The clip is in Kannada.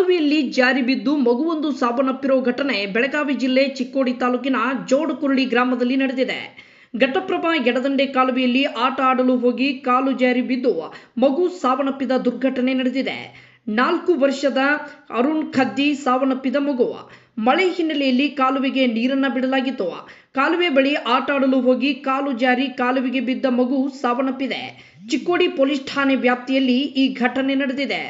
ಕಾಲುವೆಯಲ್ಲಿ ಜಾರಿ ಬಿದ್ದು ಮಗುವೊಂದು ಸಾವನ್ನಪ್ಪಿರೋ ಘಟನೆ ಬೆಳಗಾವಿ ಜಿಲ್ಲೆ ಚಿಕ್ಕೋಡಿ ತಾಲೂಕಿನ ಜೋಡುಕುರುಳಿ ಗ್ರಾಮದಲ್ಲಿ ನಡೆದಿದೆ ಘಟಪ್ರಭಾ ಎಡದಂಡೆ ಕಾಲುವೆಯಲ್ಲಿ ಆಟ ಆಡಲು ಹೋಗಿ ಕಾಲು ಜಾರಿ ಬಿದ್ದು ಮಗು ಸಾವನ್ನಪ್ಪಿದ ದುರ್ಘಟನೆ ನಡೆದಿದೆ ನಾಲ್ಕು ವರ್ಷದ ಅರುಣ್ ಖದ್ದಿ ಸಾವನ್ನಪ್ಪಿದ ಮಗು ಮಳೆ ಹಿನ್ನೆಲೆಯಲ್ಲಿ ಕಾಲುವೆಗೆ ನೀರನ್ನ ಬಿಡಲಾಗಿತ್ತು ಕಾಲುವೆ ಬಳಿ ಆಟ ಆಡಲು ಹೋಗಿ ಕಾಲು ಜಾರಿ ಕಾಲುವೆಗೆ ಬಿದ್ದ ಮಗು ಸಾವನ್ನಪ್ಪಿದೆ ಚಿಕ್ಕೋಡಿ ಪೊಲೀಸ್ ಠಾಣೆ ವ್ಯಾಪ್ತಿಯಲ್ಲಿ ಈ ಘಟನೆ ನಡೆದಿದೆ